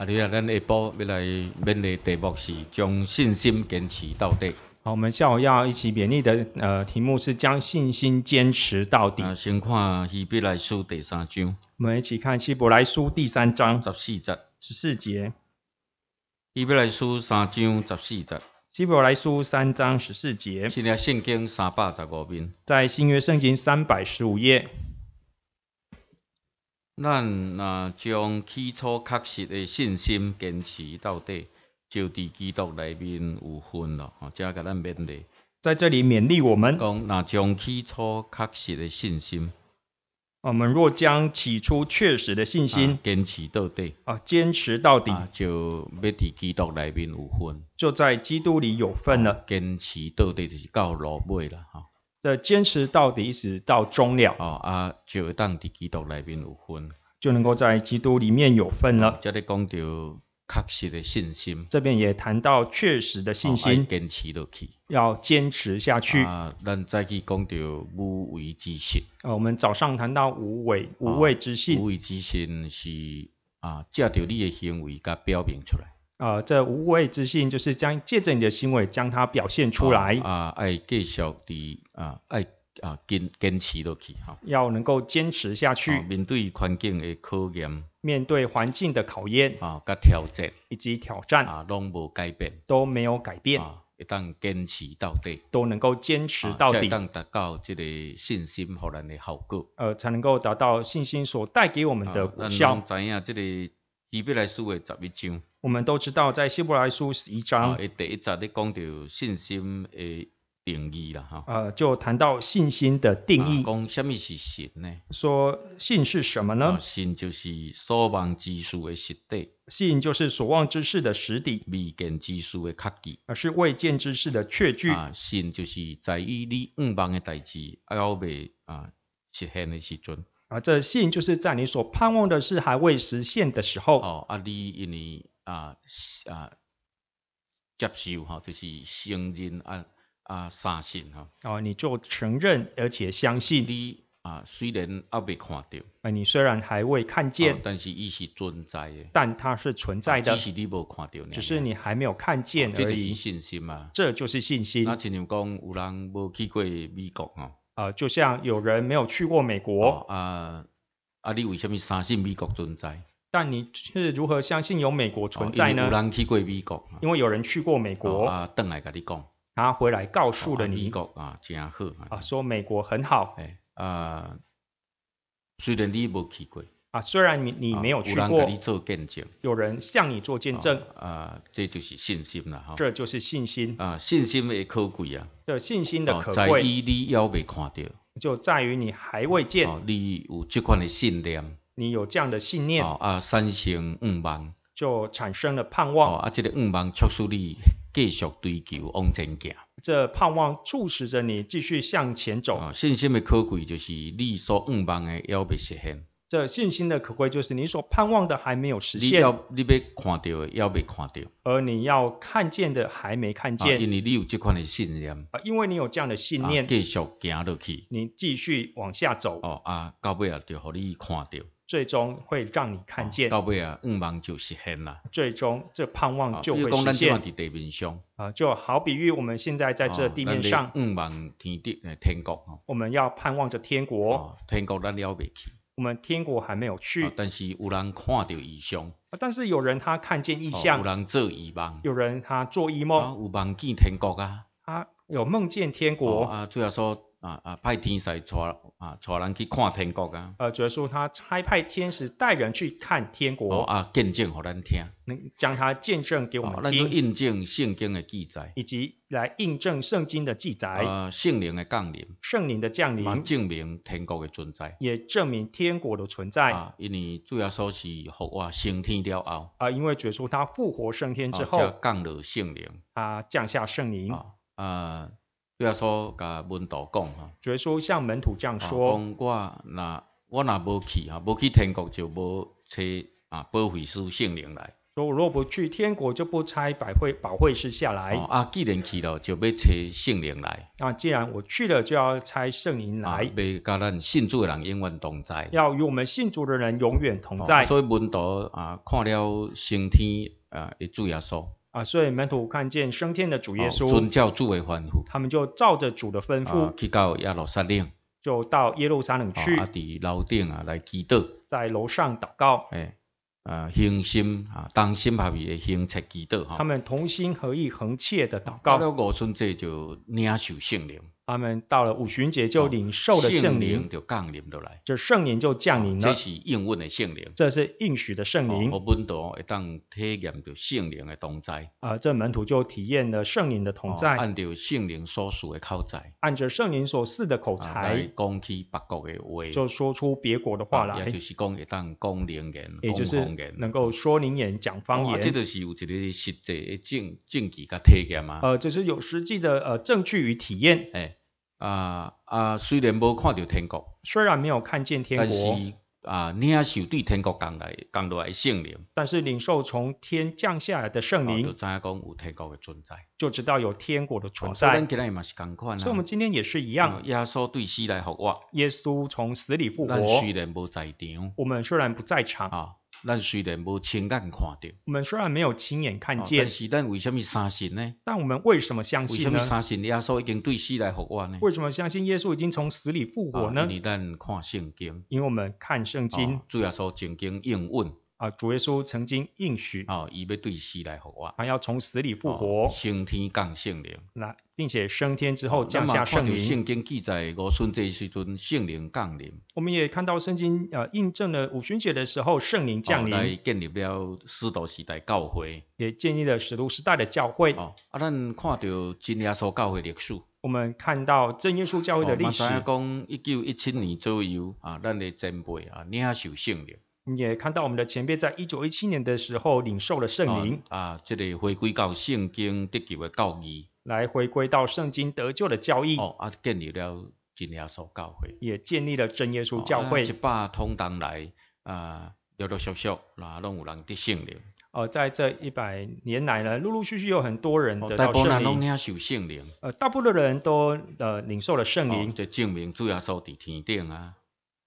啊，你啊，咱下播要来面的题目是将信心坚持到底。好，我们下午要一起勉励的呃题目是将信心坚持到底。啊，先看希伯来书第三章。我们一起看希伯来书第三章十四节。十四节。希伯来书三章十四节。希伯来书三章十四节。现在圣经三百十五遍。在新约圣经三百十五页。咱若将起初确实的信心坚持到底，就伫基督内面有份了，吼，正甲咱勉励。在这里勉励我们。讲，若将起初确实的信心，我们若将起初确实的信心坚持到底，啊，坚持到底，就要伫基督内面有份。就在基督里有份了。坚持到底就是到老尾了，哈。的坚持到底，一直到终了。哦啊，就当地基督内面有份，就能够在基督里面有份了。这里讲到确实的信心，这边也谈到确实的信心，要坚持下去。要坚持下去。啊，咱再去讲到无畏之心。啊，我们早上谈到无畏无畏之心，无畏之心是啊，借着你的行为，佮表明出来。啊，这无畏之心就是将借着你的行为将它表现出来啊，爱继续的啊，爱啊坚坚持落去，哈。要能够坚持下去。面对环境的考验，面对环境的考验啊，噶挑战以及挑战啊，拢无改变，都没有改变，啊一旦坚持到底，都能够坚持到底，再当达到这个信心和能的效果，呃，才能够达到信心所带给我们的。效。知这希伯来书的十一章，我们都知道，在希伯来书十一章，啊，第一节咧讲到信心的定义啦，哈，呃，就谈到信心的定义，讲什么是信呢？说信是什么呢？信就是所望之事的实底，信就是所望之事的实底，未见之事的确据，而是未见之事的确据。啊，信就是在于你唔望的代志，还未啊实现的时阵。啊，这信就是在你所盼望的事还未实现的时候哦。啊，你因为啊啊接受哈，就是承认啊啊相信哈。哦，你就承认而且相信你啊，虽然还未看到。啊，你虽然还未看见，但是一是存在，但它是存在的。只是你无看到，只是你还没有看见而已。这就是信心嘛。这就是信心。那就像讲有人无去过美国哦。呃，就像有人没有去过美国，啊，啊，你为什么相信美国存在？但你是如何相信有美国存在呢？有人去过美国，因为有人去过美国，啊，回来跟你讲，他回来告诉了你，美国啊，真好，啊，说美国很好，啊，虽然你无去过。啊，虽然你你没有去过，有人向你做见证，啊，这就是信心了哈，这就是信心，啊，信心的可贵啊，这信心的可贵，在于你还未看到，就在于你还未见，你有这款的信念，你有这样的信念，啊，三生五望，就产生了盼望，啊，这个五望促使你继续追求往前走，这盼望促使着你继续向前走，信心的可贵就是你所五望的要被实现。这信心的可贵，就是你所盼望的还没有实现。你要，你要看到的，要未看到。而你要看见的，还没看见。啊，因为你有这款的信念。啊，因为你有这样的信念。啊，继续行落去。你继续往下走。哦啊，到尾啊，着，让你看到。最终会让你看见。到尾啊，愿望就实现了。最终，这盼望就会实现。啊，就好比喻我们现在在这地面上。愿、五万天地诶，天国。我们要盼望着天国。啊，天国咱了未去。我们天国还没有去，但是有人看到异象，啊，但是有人他看见异象，有人做异梦，有人他做异梦，有梦见天国啊，啊，有梦见天国，啊，主要说。啊啊！派天使带啊带人去看天国啊！呃，主耶稣他差派天使带人去看天国。哦啊，见证给咱听。能将他见证给我们听。啊，咱印证圣经的记载。以及来印证圣经的记载。啊，圣灵的降临。圣灵的降临。证明天国的存在。也证明天国的存在。啊，因为主要说是复活升天了后。啊，因为主耶稣他复活升天之后。叫降了圣灵。啊，降下圣灵。啊。比如说，甲门徒讲，哈，就说像门徒这样说，啊，我那我那无去哈，无去天国就无拆啊，保会师圣灵来。说我若不去天国，就不差百会保会师下来。啊，既然去了，就要拆圣灵来。啊，既然我去了，就要拆圣灵来。要甲咱信主的人永远同在。要与我们信主的人永远同在。所以门徒啊，看了升天啊，伊主耶稣。啊，所以门徒看见升天的主耶稣，他们就照着主的吩咐去到耶路撒冷，就到耶路撒冷去，啊，啊伫楼顶来祈祷，在楼上祷告，哎，啊，恒心啊，同心合意的行切祈祷，哈，他们同心合意恒切的祷告。到了五旬节就领受圣灵。他们到了五旬节，就领受了圣灵就降临到来，就圣灵就降临了。这是应允的圣灵，这是应许的圣灵。我本多会当体验到圣灵的同在。啊，这门徒就体验了圣灵的同在，按照圣灵所属的口才，按照圣灵所赐的口才，讲起别国的话，就说出别国的话来，也就是讲一档讲方言，也就是能够说灵言讲方言。这都是有一个实际的证证据跟体验啊。呃，就是有实际的呃证据与体验，哎。啊啊！虽然无看到天国，虽然没有看见天国，但是啊，领受对天国降来降落来圣灵，但是领受从天降下来的圣灵，就知道讲有天国的存在，就知道有天国的存在。今是同所以，我们今天也是一样。耶稣对死来复活，耶稣从死里复活。虽然不在场，我们虽然不在场。咱虽然无亲眼看到，我们虽然没有亲眼看见，但是咱为什么相信呢？但我们为什么相信呢？为什么相信耶稣已经对死来复活呢？为什么相信耶稣已经从死里复活呢？因为咱看圣经，因为我们看圣经，主要说圣经应允。啊，主耶稣曾经应许，哦，伊要对死来活，还要从死里复活，升天降圣灵，那并且升天之后降下圣灵。圣经记载五旬节时阵圣灵降临。我们也看到圣经，呃，印证了五旬节的时候圣灵降临，建立建立了使徒时代教会，也建立了使徒时代的教会。啊，咱看到真耶稣教会历史，我们看到真耶稣教会的历史，是讲一九一七年左右啊，咱的前辈啊领受圣灵。也看到我们的前辈在一九一七年的时候领受了圣灵。啊，这里回归到圣经得救的教义。来回归到圣经得救的教义。哦，啊建立了真耶稣教会。也建立了真耶稣教会。一百通当来，啊，陆陆续续，然后拢有人得圣灵。哦，在这一百年来呢，陆陆续续有很多人得到圣灵。呃，大部分的人都呃领受了圣灵。这证明主耶稣在天顶啊。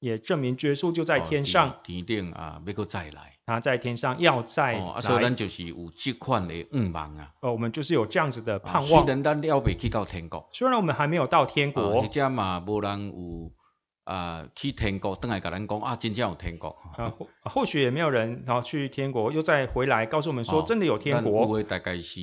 也证明耶稣就在天上，天顶啊，要佫再来。他在天上要再来。啊，所以咱就是有这款的愿望啊。呃，我们就是有这样子的盼望。虽然咱还袂去到天国，虽然我们还没有到天国。哦，或嘛，无人有啊，去天国，等来甲咱讲啊，真正有天国。啊，或后也没有人，然后去天国又再回来告诉我们说，真的有天国。大概是。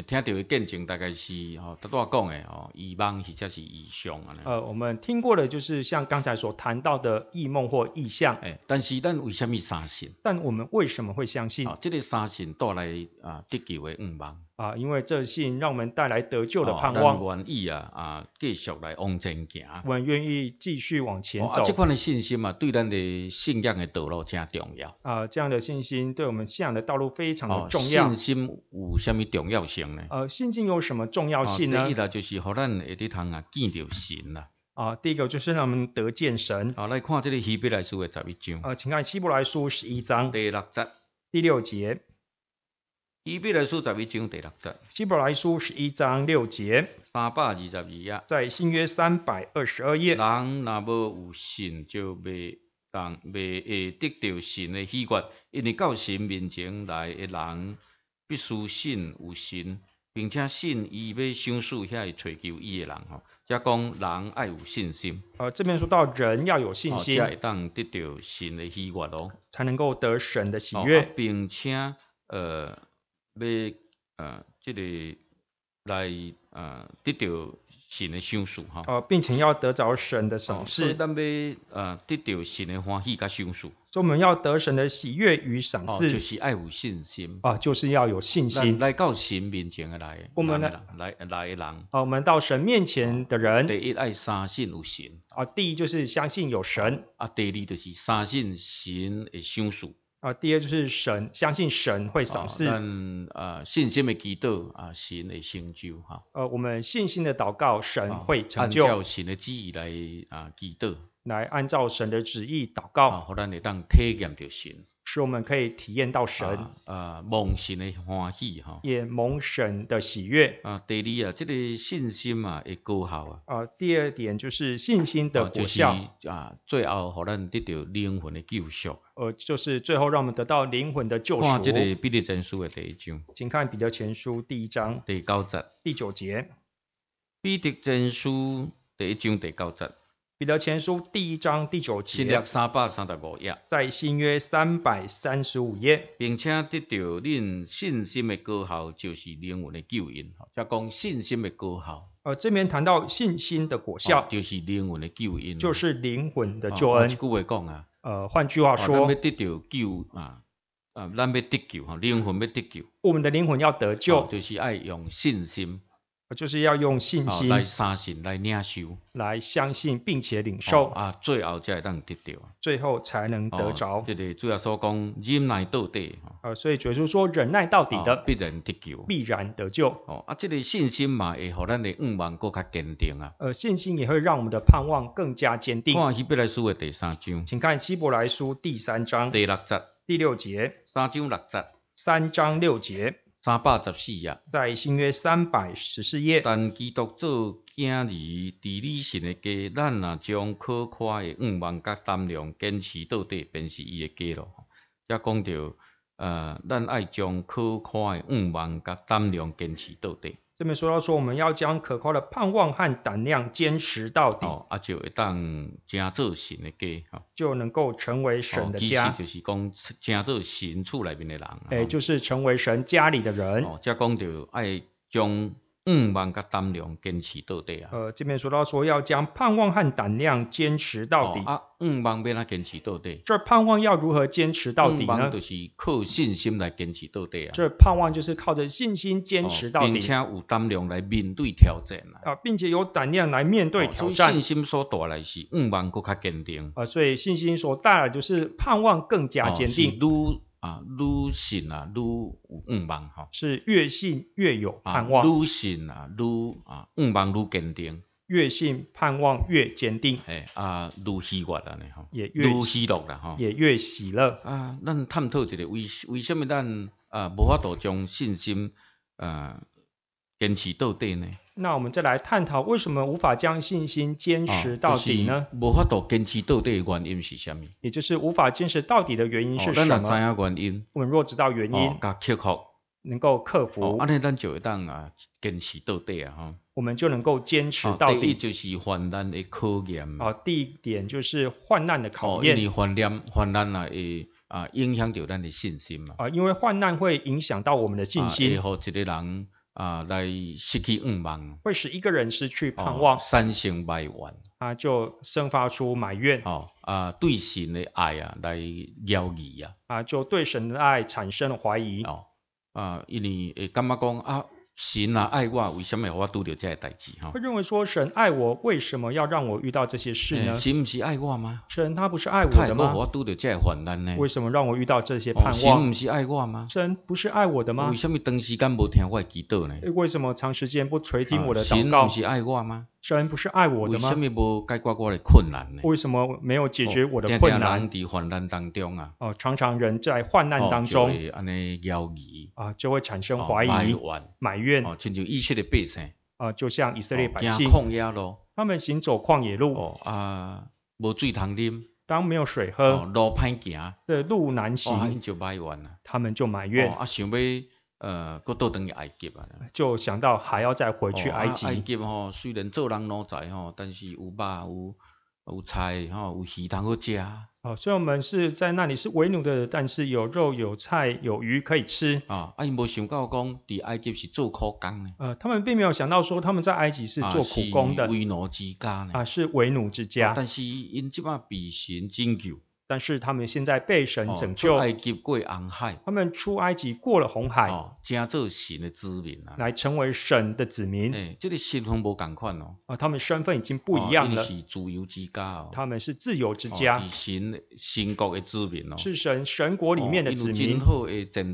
听到的见证大概是哦，他都话讲的哦，异梦或者是异象啊。呃，我们听过的就是像刚才所谈到的异梦或异象。诶，但是咱为什么相信？但我们为什么会相信？哦、这个相信带来啊得救的五望。啊，因为这信让我们带来得救的盼望。我愿意啊啊继续来往前走。我们愿意继续往前走。啊，这款的信心嘛，对咱的信仰的道路真重要。啊，这样的信心对我们信仰的道路非常的重要。信心有什么重要性？呃，信心有什么重要性呢？啊，第一个就是予咱会底堂啊见到神啦。啊，第一个就是让们得见神。啊，来看这个希伯来书的十一章。啊，请看希伯来书十一章第六节。希伯来书十一章第六节。十一章六节。三百二十二页，在新约三百二十二页。人若无有信，就未当未会得到神的喜悦，因为到神面前来的人。必须信有神，并且信，伊要相受遐个追求伊诶人吼，才讲人爱有信心。呃，这边说到人要有信心，才能够得神的喜悦咯。才能够得神的喜悦，并且呃，要呃，这个来呃，得到神的相受哈。呃，并且要得着神的赏赐。但要呃，得到神的欢喜甲相受。所以我们要得神的喜悦与赏赐，就是爱有信心啊，就是要有信心。来到神面前的来，我们呢？来来的人啊，我们到神面前的人。第一爱三信有神啊，第一就是相信有神啊，第二就是相信神的相属。啊，第二就是神，相信神会赏赐。呃，信心的祈祷啊，神的成就哈。呃，我们信心的祷告，神会成就。按照神的旨意来啊，祈祷。来，按照神的旨意祷告。啊，好，咱来当体验着神。使我们可以体验到神啊蒙神的欢喜哈，也蒙神的喜悦啊。第二啊，这个信心嘛，会够好啊。啊，第二点就是信心的高效啊。最后，让咱得到灵魂的救赎。呃，就是最后让我们得到灵魂的救赎。看这个彼得真书的第一章，请看彼得前书第一章第九节，彼得真书第一章第九节。彼得前书第一章第九节，在新约三百三十五页，并且得到恁信心的果效，就是灵魂的救恩。再讲信心的果效。呃，这边谈到信心的果效，就是灵魂的救恩，就是灵魂的救恩。换句话讲啊，呃，换句话说，咱要得到救啊，啊，咱要得救，灵魂要得救，我们的灵魂要得救，就是爱用信心。就是要用信心来相信、来领受、来相信并且领受啊，最后才能得到，最后才能得着。这个主要说讲忍耐到底呃，所以主耶稣说忍耐到底的必然得救，必然得救。哦啊，这个信心嘛，会让我们的愿望更加坚定啊。呃，信心也会让我们的盼望更加坚定。看希伯来书的第三章，请看希伯来书第三章第六节，三章六节，三章六节。三百十四页，在新约三百十四页，但基督徒今日伫理神的家，咱若将可夸的愿望甲胆量坚持到底，便是伊的家咯。也讲着，呃，咱爱将可夸的愿望甲胆量坚持到底。这边说到说，我们要将可靠的盼望和胆量坚持到底。哦，就会当神的家，就能够成为神的家。哦，就是讲神厝内面的人。就是成为神家里的人。哦，讲到爱将。嗯，望跟胆量坚持到底啊。呃，这边说到说要将盼望和胆量坚持到底啊。嗯，望别那坚持到底。这盼望要如何坚持到底呢？就是靠信心来坚持到底啊。这盼望就是靠着信心坚持到底，并且有胆量来面对挑战啊，并且有胆量来面对挑战。所信心所带来是嗯望更加坚定啊，所以信心所带来就是盼望更加坚定。啊，愈信啊，愈盼望哈。是越信越有盼望。愈信啊，愈啊，盼望愈坚定。越信盼望越坚定。哎，啊，愈喜悦了呢哈。也愈喜乐啦哈。也越喜乐啊。咱探讨一个为为什么咱啊无法度将信心啊？坚持到底呢？那我们再来探讨为什么无法将信心坚持到底呢？无法度坚持到底的原因是什么？也就是无法坚持到底的原因是什么？知原因，我们若知道原因，能够克服，能够克服，我们就当啊坚持到底啊！我们就能够坚持到底。第一就是患难的考验。啊，第一点就是患难的考验。啊，因为患难，患难啊，会啊影响到咱的信心嘛。啊，因为患难会影响到我们的信心。也好，一个人。啊，来失去五望，会使一个人失去盼望，三心百万，啊，就生发出埋怨。哦，啊，对神的爱啊，来犹疑啊，啊，就对神的爱产生怀疑。哦，啊，因为感觉讲啊？神啊，爱我，为什么让我遇到这个代志？会认为说，神爱我，为什么要让我遇到这些事呢？神不是爱我吗？神他不是爱我的吗？为什么我遇到这些患难呢？为什么让我遇到这些盼望？神不是爱我吗？神不是爱我的吗？为什么长时间不听我的祈祷呢？为什么长时间不垂听我的祷告？神不是爱我吗？神不是爱我的吗？为什么不解决我的困难呢？为什么没有解决我的困难？在患难当中啊。哦，常常人在患难当中，就会怀疑。啊，就会产生怀疑、埋怨。啊，就像以色列百姓，啊，就像以色列百姓，他们行走旷野路，哦啊，无水汤啉，当没有水喝，路难行，这路难行，他就埋怨了。他们就埋怨。啊，想要。呃，佫倒等去埃及啊。就想到还要再回去埃及。埃及吼，虽然做人奴才吼，但是有肉有有菜吼，有鱼通好食。哦，所以我们是在那里是为奴的，但是有肉有菜有鱼可以吃啊。啊，伊无想到讲伫埃及是做苦工呢。呃，他们并没有想到说他们在埃及是做苦工的。啊，是为奴之家呢？啊，是为奴之家。但是因即马比神拯救。但是他们现在被神拯救，埃及过红海，他们出埃及过了红海，加、的子民来成为神的子民。哎，这里身份不相同哦，啊，他们身份已经不一样了。他是自由之家哦，他们是自由之家，是神神国的子民哦，是神神国里面的子民。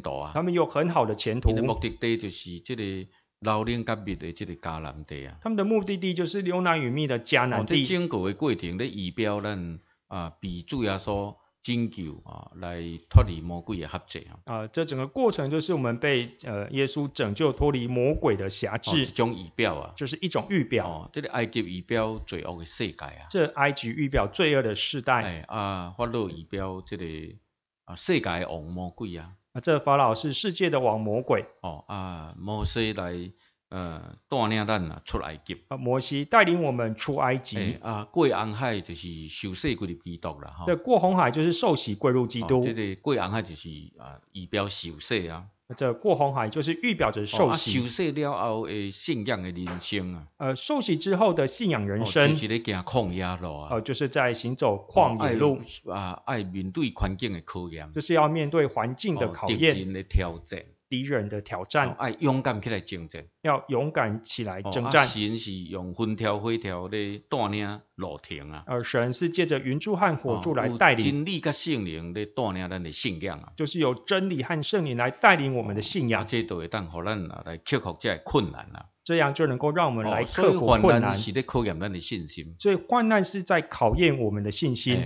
的啊，他们有很好的前途。的目的地就是这个老林加密的这个迦南地啊，他们的目的地就是牛奶与密的迦南地。经过的贵亭的仪表呢？啊，比主耶稣拯救啊，来脱离魔鬼的合罪啊！啊，这整个过程就是我们被呃耶稣拯救，脱离魔鬼的辖制。这种仪表啊，就是一种预表。哦，这个埃及仪表罪恶的世界啊，这埃及预表罪恶的世代。哎啊，法老仪表这里啊，世界王魔鬼啊，啊，这法老是世界的王魔鬼。哦啊，摩西来。呃，带领咱啊出埃及啊，摩西带领我们出埃及啊。过红海就是受洗归入基督哈。对，过红海就是受洗归入基督。这过红海就是啊，仪表受洗啊。这过红海就是预表着受洗。受洗了后诶，信仰的人生啊。呃，受洗之后的信仰人生，就是在行旷野路啊，就是在行走旷野路啊，爱面对环境的考验。就是要面对环境的考验，挑战。敌人的挑战，哎，勇敢起来竞争，要勇敢起来征战。神是用分条、分条来锻炼、路程啊。而神是借着云柱和火柱来带领。真理跟圣灵来锻炼人的信仰啊。就是有真理和圣灵来带领我们的信仰。这都会当可能来克服这困难啊。这样就能够让我们来克服困难。是在考验的信心。所以患难是在考验我们的信心。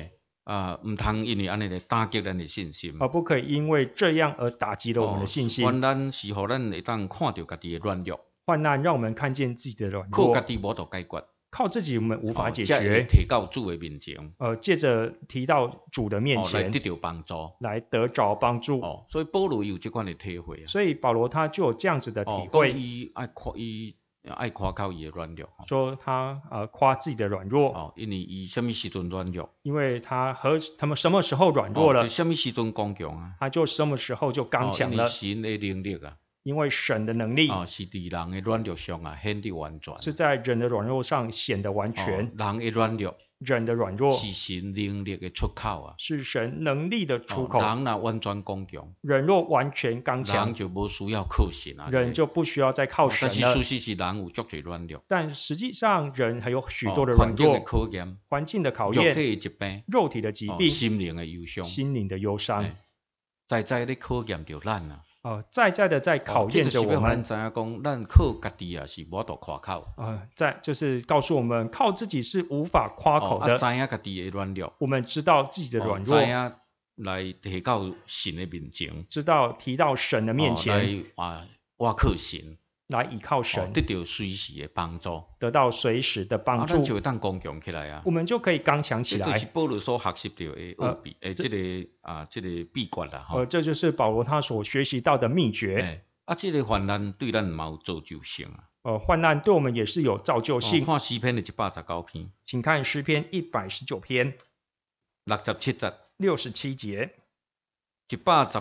啊，唔通因为安尼嚟打击咱的信心。啊，不可以因为这样而打击了我们的信心。患难是候咱会当看到家己嘅软弱？患难让我们看见自己的软弱。靠家己无做解决。靠自己我们无法解决。提到主嘅面前。呃，借着提到主的面前来得到帮助，来得着帮助。哦，所以保罗有这款嘅体会啊。所以保罗他就有这样子的体会。可伊爱可伊。爱夸靠伊的软弱，说他呃夸自己的软弱，哦，因为伊什么时阵软弱？因为他和他们什么时候软弱了？什么时阵刚强啊？他就什么时候就刚强了？神的能力啊！因为神的能力啊，是在人的软弱上啊，显得完全是在人的软弱上显得完全。人的软弱，人的软弱是神能力的出口啊，是神能力的出口。人呐，完全刚强，人若完全刚强，人就不需要靠神啊，人就不需要再靠神了。但是，事实是人有绝对软弱。但实际上，人还有许多的软弱，环境的考验，肉体的疾病，心灵的忧伤，在在的考验着咱啊。哦，在在的在考验着我们。就是讲，咱靠家己也是无多夸口。啊，在就是告诉我们，靠自己是无法夸口的。家己的软弱。我们知道自己的软弱，来提高神的面前。知道提到神的面前，来啊，我靠神。来依靠神，得到随时的帮助，得到随时的帮助，我们就会等刚强起来啊！我们就可以刚强起来。这是保罗所学习到的，呃，呃，这个啊，这个秘诀啦。哦，这就是保罗他所学习到的秘诀。啊，这个患难对咱冇造就性啊！呃，患难对我们也是有造就性。看诗篇的一百十九篇，请看诗篇一百十九篇，六十七节，一百十九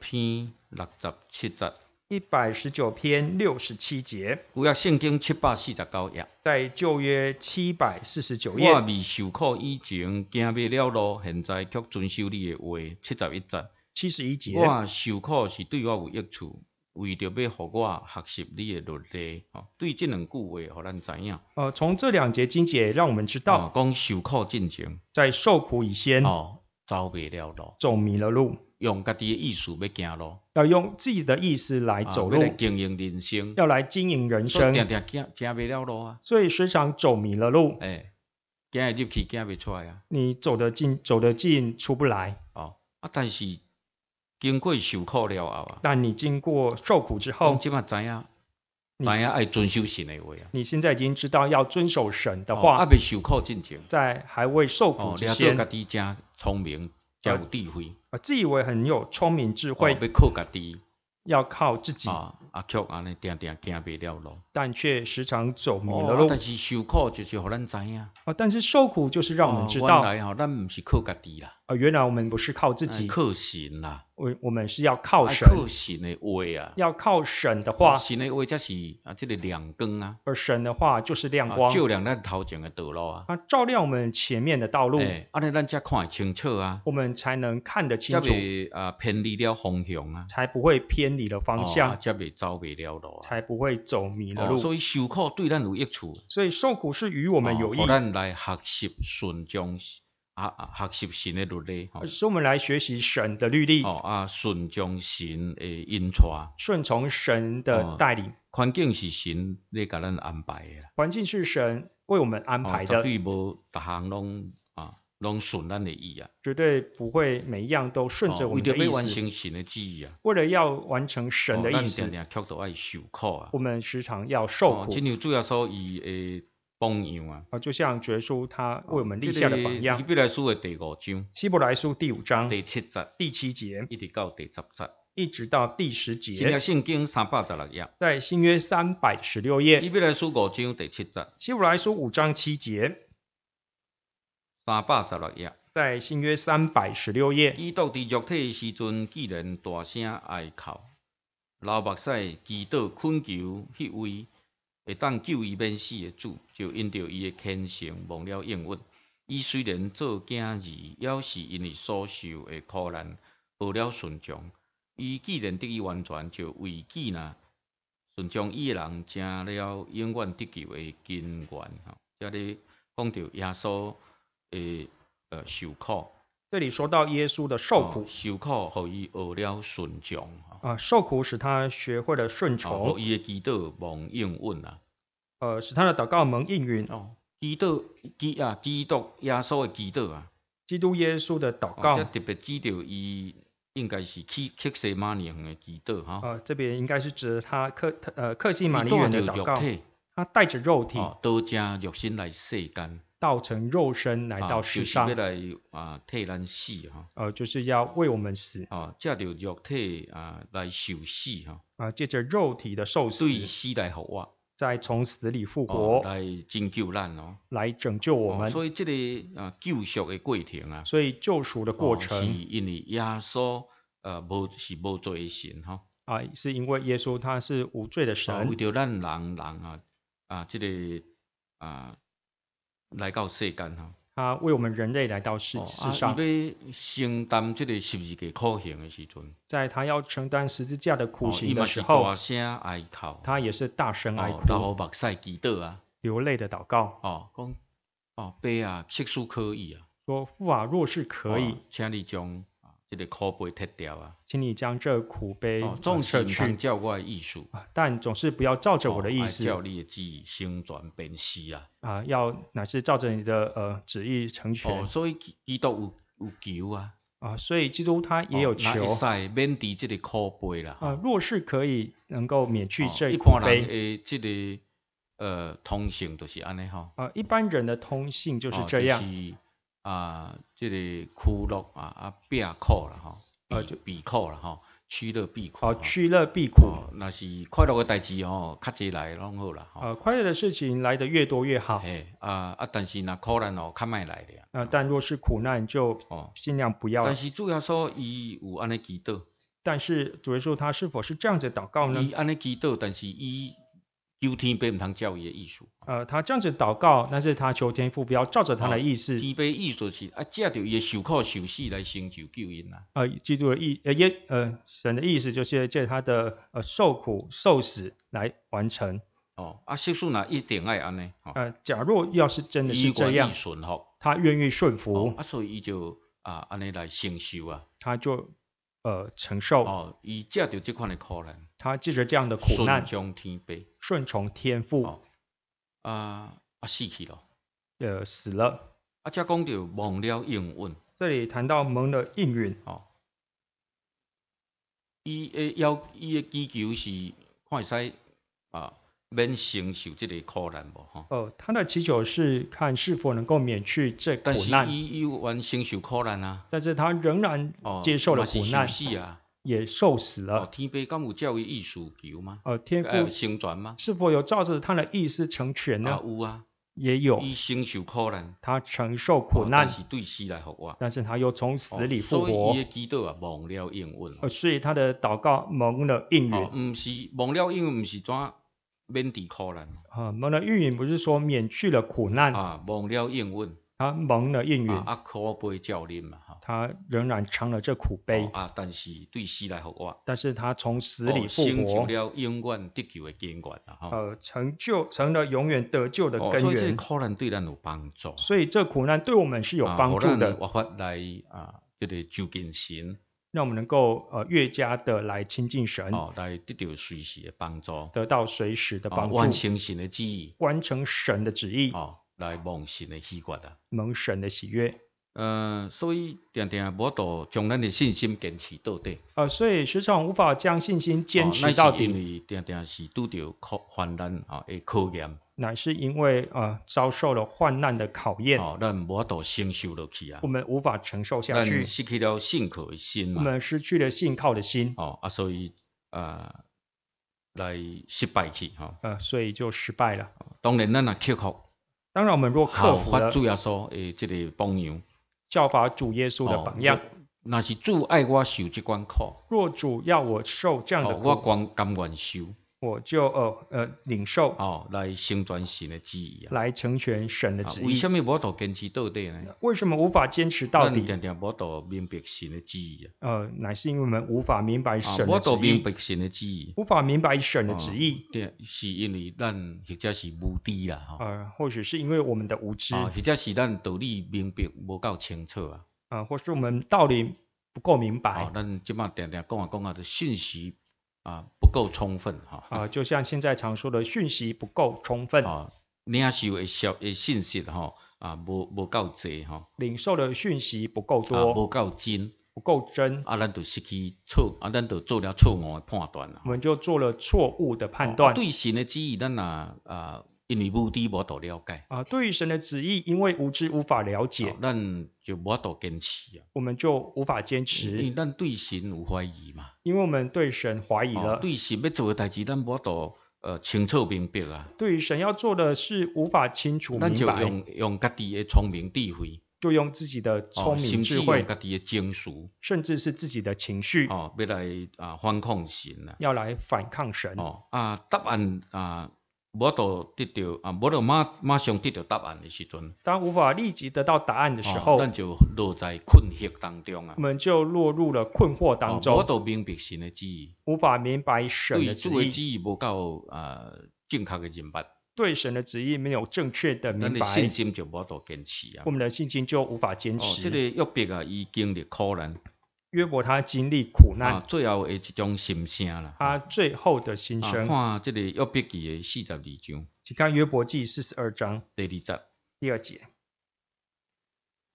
篇六十七节。一百十九篇六十七节，古约圣经七百四十九页，在旧约七百四十九页。我未受苦以前，行未了路，现在却遵守你的话，七十一节。七十一节。我受苦是对我有益处，为着要互我学习你的律例。哦，对这两句话，互咱知影？呃，从这两节经节，让我们知道，讲受苦进前，在受苦以前，哦，走未了路，走迷了路。用家己嘅意思要行路，要用自己的意思来走路。要来经营人生，要来经营人生。行行未了路啊，所以时常走迷了路。哎，今日入去，行未出来啊！你走得进，走得进出不来。哦，啊，但是经过受苦了后啊。但你经过受苦之后，即现知影。经知道要遵守神的话。啊！你现在已经知道要遵守神的话。啊，未受苦之前，在还未受苦之前，做家己正聪明。才有智慧，啊，自以为很有聪明智慧，要靠自己，要靠自己，啊，啊，却安尼点惊不了咯，但却时常走迷了路，但是受苦就是让咱知影。啊，但是受苦就是让我们知道，原来哈，咱不是靠家己啦。啊，原来我们不是靠自己，靠神啦。我我们是要靠神，靠神的位啊。要靠神的话，神的位才是啊，这个亮光啊。而神的话就是亮光，照亮咱头前的道路啊，照亮我们前面的道路。哎，阿哩咱才看会清楚啊。我们才能看得清楚，啊，偏离了方向啊，才不会偏离了方向，才不会走迷了路。所以受苦对咱有益处。所以受苦是与我们有益。我来学习顺境。啊，学习神的律例，所以我们来学习神的律例。哦，啊，顺从神的引导，顺从神的带领。环境是神咧，甲咱安排的，环境是神为我们安排的。绝对无，逐项拢啊，拢顺咱的意啊。绝对不会每一样都顺着我们的意思。为了完成神的旨意啊，为了要完成神的意思。受苦啊。我们时常要受苦。今天主要说以诶。榜样啊！啊，就像耶稣他为我们立下的榜样。希伯来书的第五章。希伯来书第五章第七节，一直到第十节，一直到第十节。在新约三百十六页。在新约三百十六页。希伯来书五章第七节，五章七节，三百十六页。在新约三百十六页。伊到的肉体时，阵既然大声哀哭，流目屎祈祷困求，迄位。会当救伊免死诶主，就因着伊诶虔诚忘了应允。伊虽然做囝儿，抑是因为所受诶苦难无了顺从。伊既然得以完全，就为己呢顺从伊诶人成了永远得救诶根源。吼，遮咧讲着耶稣诶呃受苦。这里说到耶稣的受苦，受苦后，伊学了顺从。啊，受苦使他学会了顺从。啊，伊的祈祷蒙应允啊。呃，使他的祷告蒙应允哦。基督，基啊，基督耶稣的祈祷啊。基督耶稣的祷告。特别指到伊应该是去克西马尼园的祈祷哈。啊，这边应该是指他克克呃克西马尼园的祷告。他带着肉体。哦，多加肉身来世间。道成肉身来到世上，啊、就是要为我们死。哦，借着肉体啊来受死哈。啊，借着肉体的受死，对，死来复活，再从死里复活，来拯救咱哦，来拯救我们。所以这里啊救赎的过程啊，所以救赎的过程，是因为耶稣呃无是无罪的神哈。啊，是因为耶稣他是无罪的神，为着咱人人啊啊这个啊。来到世间，哈。他为我们人类来到世世上，伊要承担这个十字架苦刑的时阵，在他要承担十字架的苦刑的时候，他大声哀哭，他也是大声哀哭，然目塞祈祷啊，流泪的祷告，哦，讲，哦，悲啊，耶稣可以啊，说父啊，若是可以，请你将。这个苦杯脱掉啊！请你将这苦杯。众生劝教我的意思。但总是不要照着我的意思。的啊，啊，要乃是照着你的呃旨意成全。哦，所以基督有有救啊！啊，所以基督他也有求赦免掉这个苦杯啦。啊，若是可以能够免去这苦杯。一般人的这个呃通性都是安尼哈。啊，一般人的通性就是这样。啊，这个苦乐啊，啊，病苦啦，吼，啊，就避苦啦吼，趋乐避苦。哦，趋乐避苦，那是快乐的代志吼，较济来拢好啦。呃，快乐的事情来的越多越好。嘿，啊啊，但是那苦难哦，较迈来的。啊，但若是苦难就哦，尽量不要。但是主要说伊有安尼祈祷，但是主耶稣他是否是这样子祷告呢？伊安尼祈祷，但是伊。求天别唔通教伊个意思。呃，他这样子祷告，但是他求天父不要照着他的意思。天杯意思是啊，借着伊的受苦受死来成就救恩啊。啊，基督的意，呃，耶，呃，神的意思就是借他的呃受苦受死来完成。哦，啊，耶稣呐，一定爱安尼。呃，假若要是真的是这样，他愿意顺服。啊，所以伊就啊安尼来承受啊。他就。呃，承受哦，伊接到这款的苦难，他接着这样的苦难，顺从天父，哦、啊啊，死去了，呃，死了，啊，加讲到忘了应允，这里谈到蒙了应允哦，伊诶要伊诶祈求是看会使啊。免承受这个苦难，无哈？哦，他的祈求是看是否能够免去这苦难。但是，伊有完承受苦难啊！但是，他仍然接受了苦难，也受死了。天父敢有叫伊意诉求吗？呃，天父成全吗？是否有照着他的意思成全呢？有啊，也有。伊承受苦难，他承受苦难是对死来好啊。但是，他又从死里复活，所以他的祈祷啊，蒙了应允。呃，所以他的祷告蒙了应允，不是蒙了应允，不是怎？免地苦难。啊，蒙了应允不是说免去了苦难啊，蒙了应允，他蒙了应允啊，苦背教练嘛，他仍然尝了这苦悲啊，但是对西来好话，但是他从死里复活了，永远地球的根源啊，呃，成就成了永远得救的根源。所以这苦难对咱有帮助。所以这苦难对我们是有帮助的。我发来啊，这个就近心。让我们能够呃越加的来亲近神，来得到随时的帮助，得到随时的帮助，完成神的旨意，完成神的旨意，来蒙神的喜悦啊，蒙神的喜悦。嗯，所以定定无度将咱的信心坚持到底。啊，所以时常无法将信心坚持到底。定定是拄着困难啊，的考验。乃是因为啊，遭受了患难的考验。哦，那无法承受落去啊。我们无法承受下去。失去了信靠的心我们失去了信靠的心。哦啊，所以啊，来失败去哈。啊，所以就失败了。当然，咱啊克服。当然，我们若克服了。好，发主耶稣诶，这个榜样。教法主耶稣的榜样。那是主爱我受这关苦。若主要我受这样的苦。哦，我光甘愿受。我就呃呃领受哦，来成全神的旨意啊，来成全神的旨意。为什么无法坚持到底呢？为什么无法坚持到底？点点无法明白神的旨意啊。呃，乃是因为我们无法明白神的旨意。我都明白神的旨意，无法明白神的旨意。对，是因为咱或者是无知啦，呃，或许是因为我们的无知。或者是咱道理明白无够清楚啊。啊，或是我们道理不够明白。啊，咱即马点点讲啊讲啊的信息啊。够充分哈，啊，就像现在常说的讯息不够充分啊，领售的消信息哈啊，无无够多哈，零售的讯息不够多，啊，无够精，不够真，啊，咱就失去错，啊，咱就做了错误的判断，我们就做了错误的判断，对线的记忆，咱啊啊。因为无知，我都了解啊。对于神的旨意，因为无知，无法了解。那就无都坚持啊。我们就无法坚持，因为咱对神有怀疑嘛。因为我们对神怀疑了，对神要做的代志，咱无都呃清楚明白啊。对神要做的是无法清楚明白。就用用家己的聪明智慧，就用自己的聪明智慧，家己的经书，甚至是自己的情绪，哦，要来啊反抗神要来反抗神。哦啊，答案啊。我到得到啊，我到马马上得到答案的时阵，当无法立即得到答案的时候，咱就落在困惑当中啊。我们就落入了困惑当中。我到明白神的旨意，无法明白神的旨意，对神的旨意无够啊，正确的明白，对神的旨意没有正确的明白，信心就无多坚持啊。我们的信心就无法坚持。这个要逼啊，已经的可能。约伯他经历苦难，最后的一种心声了。他最后的心声。看这里约伯记的四十二章，只看约伯记四十二章第二节。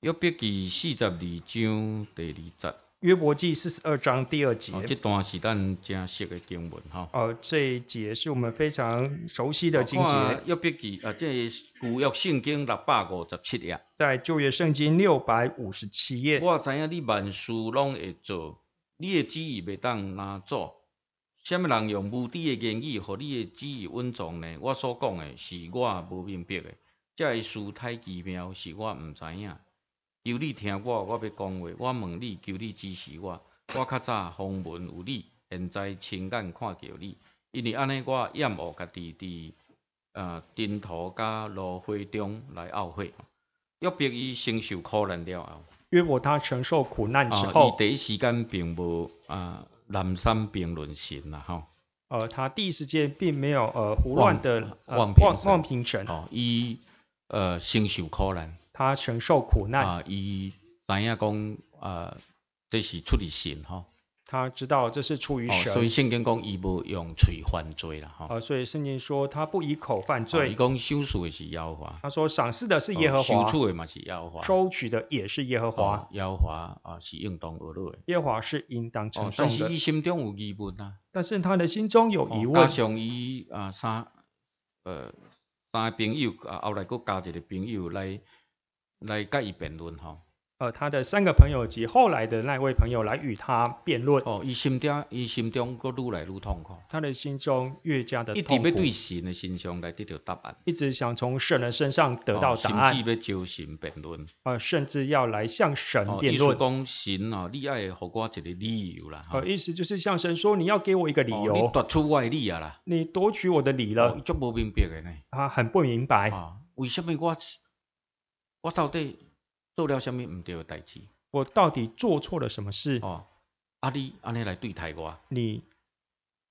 约伯记四十二章第二节。约伯记四十二章第二节。哦，这段是咱正写的经文哈。哦，这一节是我们非常熟悉的经节。约伯记，啊，这古旧约圣经六百五十七页。在旧约圣经六百五十七页。我知影你万事拢会做，你的旨意未当哪做。什么人用无知的言语，和你的旨意混撞呢？我所讲的是我冇明白的，这嘅事太奇妙，是我唔知影。求你听我，我要讲话。我问你，求你支持我。我较早逢门有你，现在亲眼看着你。因为安尼，我厌恶家己伫呃尘土甲落灰中来懊悔。要逼伊承受苦难了后，约我他承受苦难之后，伊第一时间并无呃南山评论神啦吼。呃，他第一时间并没有呃胡的妄妄妄评权哦，伊呃承受苦难。他承受苦难啊，伊知影讲，呃，这是出于神哈。他知道这是出于神，所以圣经讲，伊无用嘴犯罪了哈。啊，所以圣经说，他不以口犯罪。伊讲羞辱的是耶华。他说赏赐的是耶和华。羞辱的嘛是耶华。收取的也是耶和华。耶和华啊，是应当恶对。耶华是应当承受。但是伊心中有疑问啊。但是他的心中有疑问。加上伊啊三，呃，三个朋友啊，后来佫加一个朋友来。来甲伊辩论哈，呃，他的三个朋友及后来的那位朋友来与他辩论。哦，伊心中，伊心中个愈来愈痛苦。他的心中越加的。痛苦。一直要对神的心上来得到答案。一直想从神的身上得到答案。甚至要找神辩论。啊，甚至要来向神辩论。意思讲神哦，你爱给我一个理由啦。好，意思就是向神说，你要给我一个理由。你夺取我嘅理啦。你夺取我的理了。就无明白嘅呢。他很不明白。为什么我？我到底做了什么不对的代志？我到底做错了什么事？哦，啊你安你来对待我，你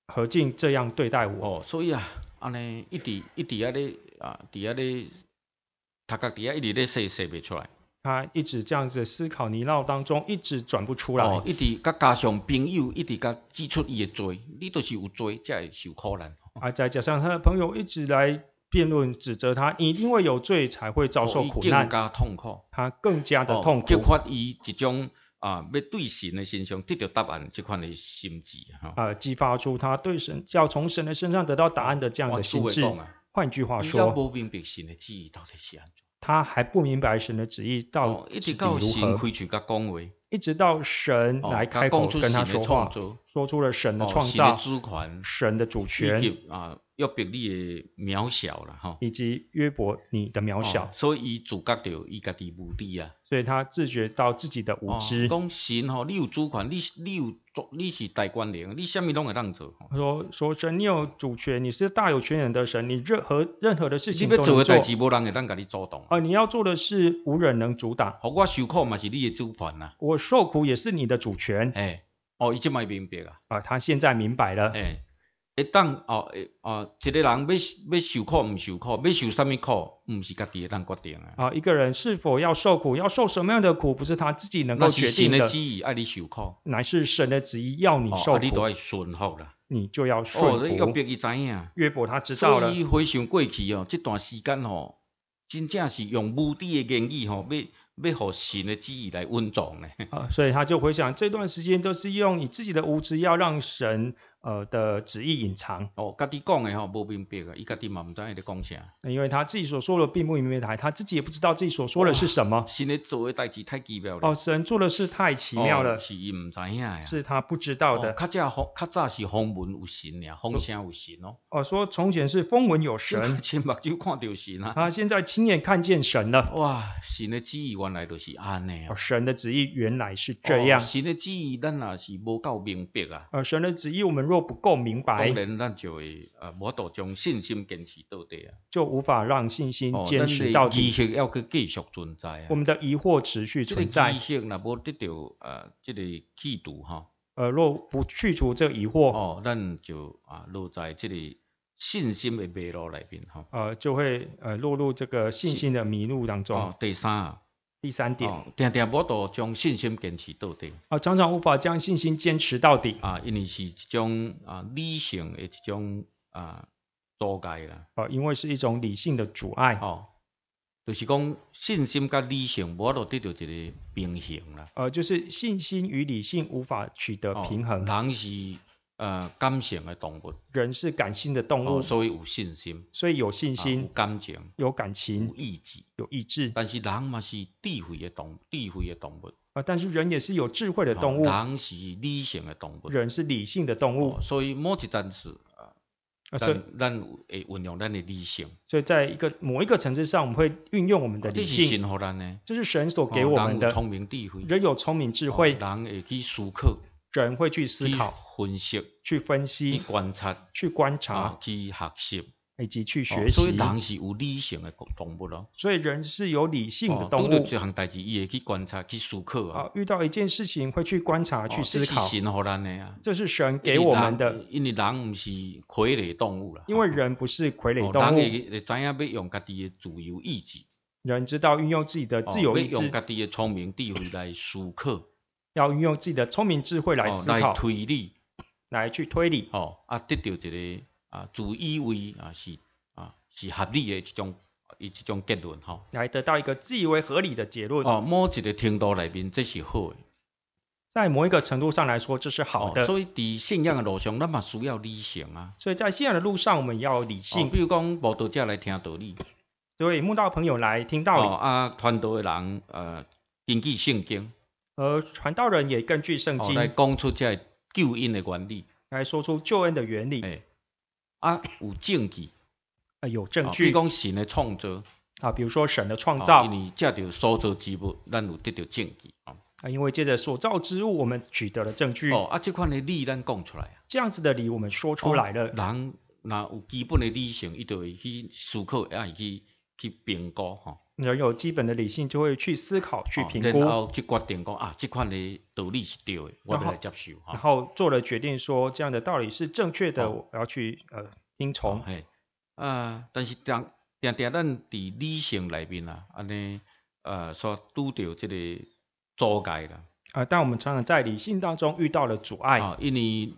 何尽这样对待我？哦，所以啊，安尼一直一直啊咧啊，阿咧，他家阿一直咧说说不出来，他一直这样子思考泥淖当中，一直转不出来。哦，一直甲加上朋友一直甲指出伊的罪，你都是有罪才会受苦难。啊，再加上他的朋友一直来。辩论指责他，你因为有罪才会遭受苦难，他更加的痛苦。激发以一种啊，要对神的心上得到答案这款的心智，哈。啊，激发出他对神要从神的身上得到答案的这样的心智。换句话说，他还不明白神的旨意到底是什么。他还不明白神的旨意到底如何。一直到神来开口跟他说。说出了神的创造，神的主权啊，要比你渺小了哈。以及约伯，你的渺小，所以主角得有伊家的无力啊，所以他自觉到自己的无知。讲神吼，你有主权，你你有做，你是大关联，你什咪拢会当做。他说说神，你有主权，你是大有权人的神，你任何任何的事情你都要做。啊，你要做的是无人能阻挡。我受苦嘛是你的主权呐，我受苦也是你的主权。哎。哦，伊即卖明白啊！啊，他现在明白了。哎，一当哦，哦，一个人要要受苦毋受苦，要受什么苦，毋是家己个当决定诶。啊，一个人是否要受苦，要受什么样的苦，不是他自己能够决定的。那是神的旨意，爱你受苦。乃是神的旨意，要你受苦。啊，你都爱顺服啦，你就要顺服。哦，约伯伊知影，约伯他知道。所伊回想过去哦，即段时间哦，真正是用无底诶言语吼要。要让神的旨意来温总呢。啊，所以他就回想这段时间都是用你自己的无知，要让神。呃的旨意隐藏。哦，家己讲的哈，不明白个，伊家己嘛唔知伊度讲啥。因为他自己所说的并不明白，他自己也不知道自己所说的是什么。神做的代志太奇妙了。哦，神做的事太奇妙了。是伊唔知影是他不知道的。较早风，较早是风文有神了，风声有神哦。哦，说从前是风文有神。亲目睭看到神啦。他现在亲眼看见神了。哇，神的旨意原来都是安内啊。哦，神的旨意原来是这样。神的旨意，咱啊是冇够明白啊。呃，神的旨意，我们。又不够明白，当然那就会呃，我都将信心坚持到底啊，就无法让信心坚持到底。但要去继续存在，啊。我们的疑惑持续存在。这个疑性那无得掉呃，这里去毒哈，呃，若不去除这个疑惑，哦，咱就啊，落在这里信心的迷路里面哈，呃，就会呃，落入这个信心的迷路当中。第三。啊。第三点，常常无法将信心坚持到底。啊，常常无法将信心坚持到底。啊，因为是一种啊理性的一种啊阻碍啦。啊，因为是一种理性的阻碍。哦，就是讲信心跟理性无法得到一个平衡啦。呃，就是信心与理性无法取得平衡。人是呃，感性的动物，人是感性的动物，所以有信心，所以有信心，有感情，有感情，有意志，有意志。但是人嘛是智慧的动，物，智慧的动物啊，但是人也是有智慧的动物。人是理性的动物，人是理性的动物，所以摸起单词啊，啊，所以咱会运用咱的理性。所以在一个某一个层次上，我们会运用我们的理性。这是神给我们的，这是神所给我们的。人有聪明智慧，人会去思考。人会去思考、分析、去分析、去观察、去观察、去学习，以及去学习。所以人是有理性的动物了。所以人是有理性的动物。遇到这项代志，伊会去观察、去思考。啊，遇到一件事情会去观察、去思考。这是神给我们的。因为人不是傀儡动物了。因为人不是傀儡动物。人会知影要用家己的自由意志。人知道运用自己的自由意志。用家己的聪明智慧来思考。要运用自己的聪明智慧来思考，来推理，来去推理，哦啊，得到一个啊，自以为啊是啊是合理的一种一一种结论哈，来得到一个自以为合理的结论。哦，某一个程度来边这是好的，在某一个程度上来说这是好的。所以，伫信仰的路上，咱嘛需要理性啊。所以在信仰的路上，我们要理性。比如讲，无道者来听道理，对，慕道朋友来听道理。哦啊，团队的人，呃，根据圣经。而传道人也根据圣经来讲出这救恩的原理，来说出救恩的原理。哎，啊，有证据啊，有证据。讲神的创造啊，比如说神的创造。因为这所造之物，咱有得到证据啊。啊，因为所造之物，我们取得了证据。哦，啊，这的理咱讲出来啊。这样子的理我们说出来了，人那有基本的理性，伊就会去思考，去去评估人有基本的理性，就会去思考、去评估，然后去决定讲啊，这款的道理是对的，我要来接受然后做了决定，说这样的道理是正确的，我要去呃听从。啊，但是当点点咱伫理性里面啊，安尼呃所拄到这个阻碍啦。啊，但我们常常在理性当中遇到了阻碍。啊，因为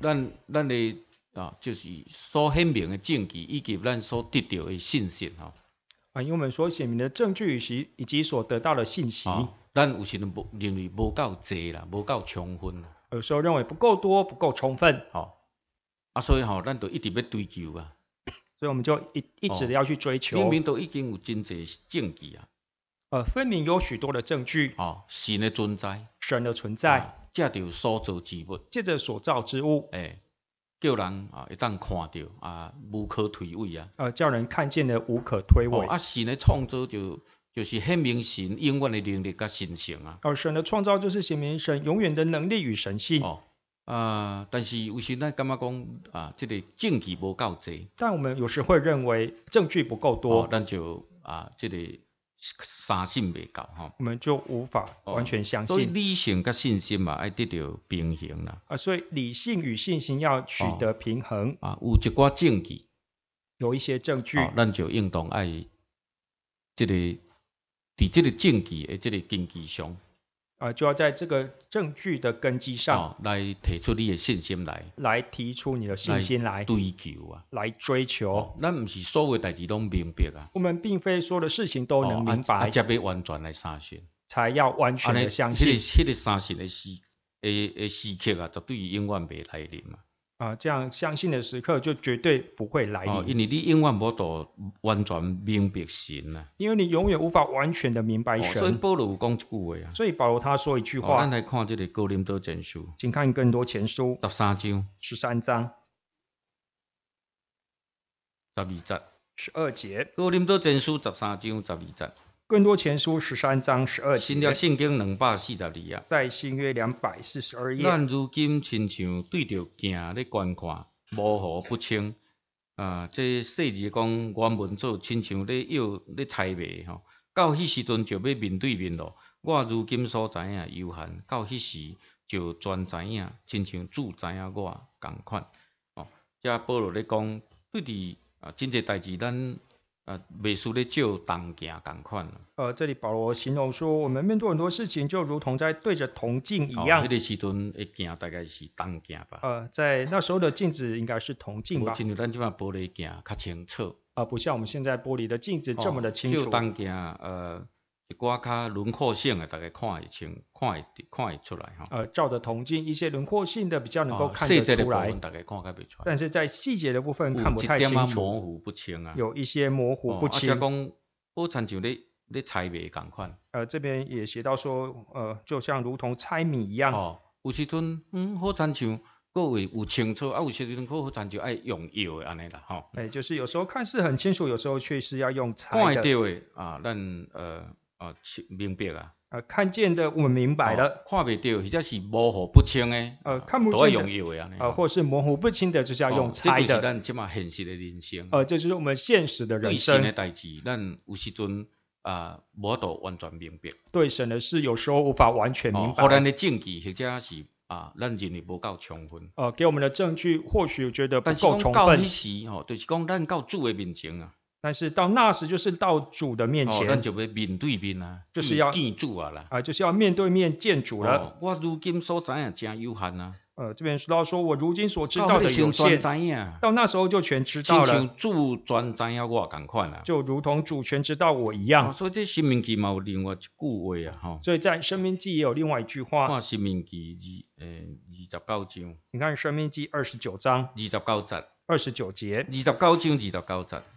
咱咱的啊，就是所显明的证据，以及咱所得到的信息哈。反映我们所写明的证据以及以及所得到的信息，但有时呢，不认为不够多啦，不够充分有时候认为不够多，不够充分。好，啊，所以吼，咱都一直要追求啊。所以我们就一一直的要去追求。明明都已经有真侪证据啊。呃，分明有许多的证据。啊，神的存在，神的存在，借着所造之物，借着所造之物。哎。叫人啊，一旦看到啊，无可推诿啊。呃，叫人看见的无可推诿。啊，神的创造就就是显明神永远的能力甲神性啊。哦，神的创造就是显明神永远的能力与神性。哦，啊，但是有时咱感觉讲啊，这个证据无够多。但我们有时会认为证据不够多。哦，但就啊，这个。三性未够吼，我们就无法完全相信。所以理性跟信心嘛，爱得到平衡啦。啊，所以理性与信心要取得平衡。啊，有一寡证据，有一些证据，咱就应当爱这个，伫这个证据的这个根基上。啊，就要在这个证据的根基上来提出你的信心来，来提出你的信心来追求啊，来追求。那唔是所有代志都明白啊。我们并非所有事情都能明白，啊，才要完全的相信。那迄个、迄个相信的时、诶、诶时刻啊，绝对永远未来临啊。啊，这样相信的时刻就绝对不会来临。哦，因为你永远无到完全明白神啊。因为你永远无法完全的明白神。所以保罗讲一句话啊。所以保罗他说一句话。哦，来看这个哥林多前书。请看更多前书。十三章。十三章。十二节。十二节。哥林多前书十三章十二节。更多全书十三章十二节，新约圣经两百四十二，在新约两百四十二页。咱如今亲像对着镜咧观看，模糊不清。啊，这细节讲原文做亲像咧摇咧猜谜吼。到迄时阵就要面对面咯。我如今所知影有限，到迄时就全知影，亲像主知影我共款。哦，也保罗咧讲，对伫啊，真济代志咱。呃，未输咧照铜镜共款。呃，这里保罗形容说，我们面对很多事情，就如同在对着铜镜一样。哦，那个时阵镜大概是铜镜吧。呃，在那时候的镜子应该是铜镜吧。不进入咱玻璃镜，较清啊，不像我们现在玻璃的镜子这么的清楚。铜镜，呃。一挂较轮廓性的大概看会清，看会看会出来哈。呃，照着铜镜一些轮廓性的比较能够看得出来。哦，细的部分大概看开不出来。但是在细节的部分看不太清，有模糊不清啊。有一些模糊不清。哦，而讲好，亲像你你猜谜同款。呃，这边也写到说，呃，就像如同猜谜一样。哦。有时阵嗯，好亲像各位有清楚啊，有时阵好亲就爱用药的安尼啦，吼。哎，就是有时候看似很清楚，有时候确实要用猜的。看会掉的啊，但呃。啊，明白啊！呃，看见的我们明白了，看未到或者是模糊不清的，呃，看不，多用油的啊，呃，或是模糊不清的，就是要用猜的。这都是咱起码现实的人生。呃，这就是我们现实的人生。一些代志，咱有时阵啊，无法度完全明白。对，真的是有时候无法完全明白。可能的证据或者是啊，证据不够充分。呃，给我们的证据，或许觉得不够充分。但是讲历史哦，就是讲咱到主的面前啊。但是到那时就是到主的面前，哦，那就要面对面啊，就是要见主啊啦，啊，就是要面对面见主了。我如今所知样讲有限啊，呃，这边说到说我如今所知道的有限，到那时候就全知道了。就主知我赶快啦，就如同主全知道我一样。所以《生命记》嘛有另外一句话啊，哈。所以在《生命记》也有另外一句话。看《生命记》二，呃，二十九章，看《生命记》二十九章，二十九章。二十九节，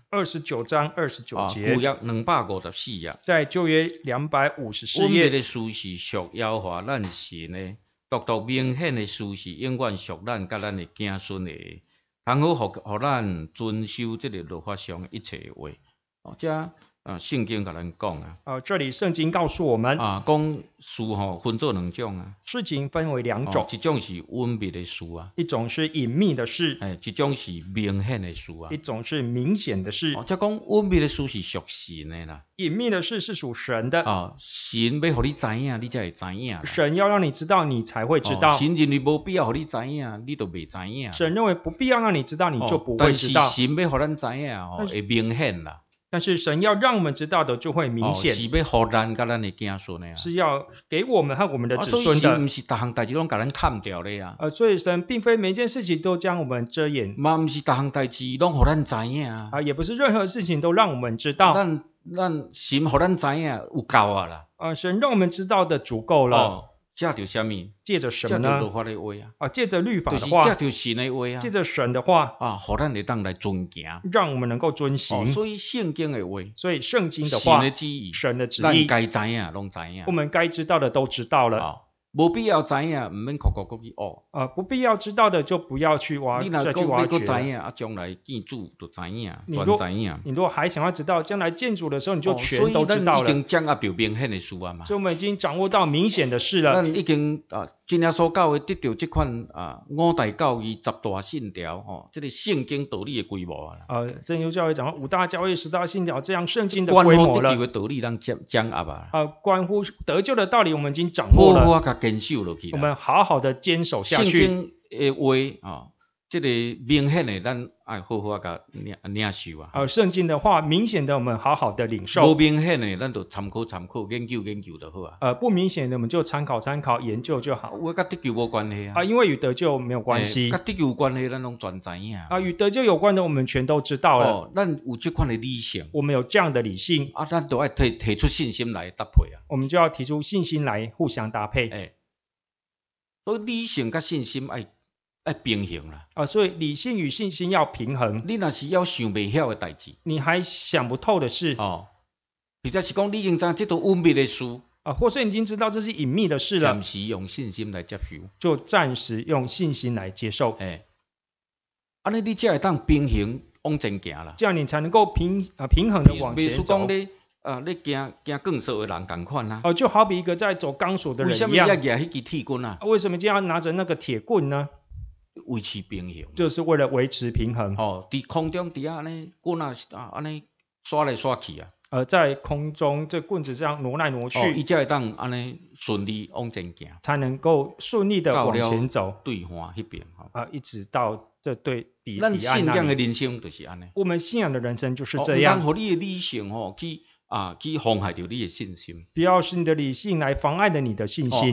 二十九章二十九节，二十九章二十九节，约两百五十四页，在就约两百五十四页。我的书是属妖和华，咱是呢，独到明显的书是永远属咱，甲咱的子孙的，通好互互咱遵守这个律法上一切话，好，这。啊，圣经甲咱讲啊。啊，这里圣经告诉我们啊，讲事吼分做两种啊。事情分为两种。一种是隐秘的事啊，一种是隐秘的事。哎，一种是明显的书啊，一种是明显的事。哦，即讲隐秘的书是属神的啦。隐秘的事是属神的。啊，神要互你知影，你才会知影。神要让你知道，你才会知道。神认为无必要互你知影，你都未知影。神认为不必要让你知道，你就不会知道。但神要互咱知影吼，会明显啦。但是神要让我们知道的，就会明显。是要给我们和我们的子孙的。所以神并非每件事情都将我们遮掩。嘛，不是大项代志拢让咱知影啊。啊，也不是任何事情都让我们知道。但咱心让咱知影有够啊啦。啊，神让我们知道的足够了。借着什么？借着神呢？啊，借着律法的话。借着神的话啊，让我的当来遵行。让我们能够遵行。所以圣经所以圣经的话，神的旨意，神的旨意。该知呀，拢知呀。我们该知道的都知道了。无必要知影，毋免靠苦过去学。呃，不必要知道的就不要去挖，再去挖掘。你若知影，啊，将来建筑都知影，全知影。你如果还想要知道将来建筑的时候，你就全都知道了。所已经将阿表变很的书啊嘛。就我们已经掌握到明显的事了。那已经啊。真正所教的得到这款啊五大教义十大信条哦，这个圣经道理的规模啊。啊，正如教义讲五大教义十大信条，这样圣经的规模了。关乎得救的道理，咱接讲阿爸。啊，关乎得救的道理，我们已经掌握了。我们好好的坚守下去。圣经诶话啊。这个明显的，咱爱好好甲领领受啊。呃，圣经的话，明显的我们好好的领受。无明显的，咱就参考参考、研究研究就好啊。呃，不明显的，我们就参考参考、研究就好。我甲得救无关系啊，啊，因为与得救没有关系。甲得救有关系，咱拢全知影啊。与得救有关的，我们全都知道了。哦，咱有这款的理性，我们有这样的理性啊，咱都爱提提出信心来搭配啊。我们就要提出信心来互相搭配。哎，所以理性甲信心哎。哎，平衡啦！啊，所以理性与信心要平衡。你若是要想未晓的代志，你还想不透的是哦。或者是讲，你应即都隐秘的事。啊，或是已经知道这是隐秘的事了。暂时用信心来接受。就暂时用信心来接受。哎，安尼你才会当平衡往前行啦，这样你才能够平啊平衡的往前走。说讲你啊，你惊惊更少的人敢款啦。哦，就好比一个在走钢索的人一样。为什么要拿铁棍啊？为什么就要拿着那个铁棍呢？维持平衡，就是为了维持平衡。哦，在空中底下呢，棍啊啊，安尼刷来刷去啊。而在空中，这棍子这样挪来挪去，一才会当安尼顺利往前行。才能够顺利的往前走。对话那边，啊，一直到这对比岸那边。信仰的人生就是安尼。我们信仰的人生就是这样。唔当和你的理性哦去啊去妨害着你的信心。不要是你的理性来妨碍了你的信心。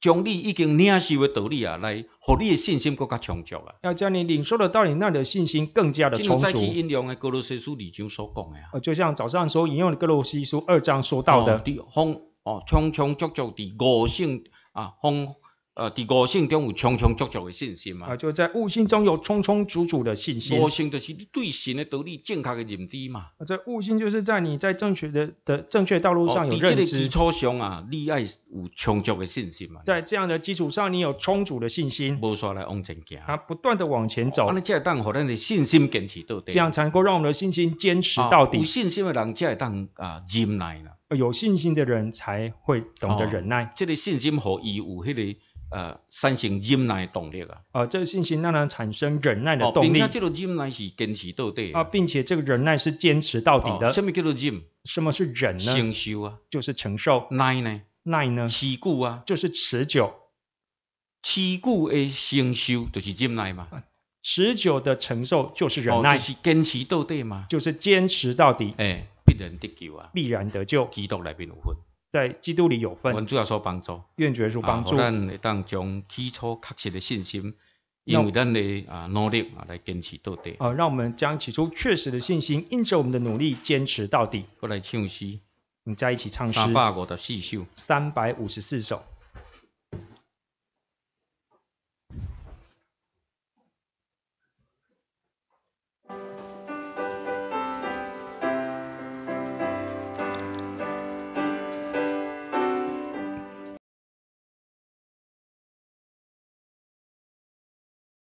将你已经领受的道理啊，来，互你的信心更加充足啊。要将你领受的道理，那的信心更加的充足。今再次引用的《哥罗西书》里就所讲的啊，就像早上所引用《的哥罗西书》二章说到的，的风，哦，充充足足的五性啊，风。呃，喺悟性中有充充足足的信心啊！就在悟性中有充充足足的信心。悟性就是对神的道理正确的认知嘛。啊！喺悟性就是在你在正确的的正确道路上有认知基础上啊，你爱有充足的信心嘛？在这样的基础上，你有充足的信心，冇错来往前行，不断的往前走。咁你只系等可能你信心坚持到，底。这样才能够让我们的信心坚持到底。冇信心嘅人只系等啊忍耐啦，有信心的人才会懂得忍耐。这啲信心和以有呢啲。呃，信心忍耐的动力啊！啊，这个信心让人产生忍耐的动力。哦，并且这个忍耐是坚持到底。啊，并且这个忍耐是坚持到底的。什么叫做忍？什么是忍呢？承受啊，就是承受。耐呢？耐呢？持久啊，就是持久。持久的承受就是忍耐嘛。持久的承受就是忍耐，就是坚持到底嘛，就是坚持到底。哎，必然得救啊！必然得救。基督来边有分。在基督里有份，愿接受帮助。愿主啊，好，咱会当中基础确实的信心，因为咱的啊努力啊来坚持到底。啊，让我们将起初确实的信心，因着我们的努力坚持到底。过来唱诗，你家一起唱诗。三百五十四首。三百五十四首。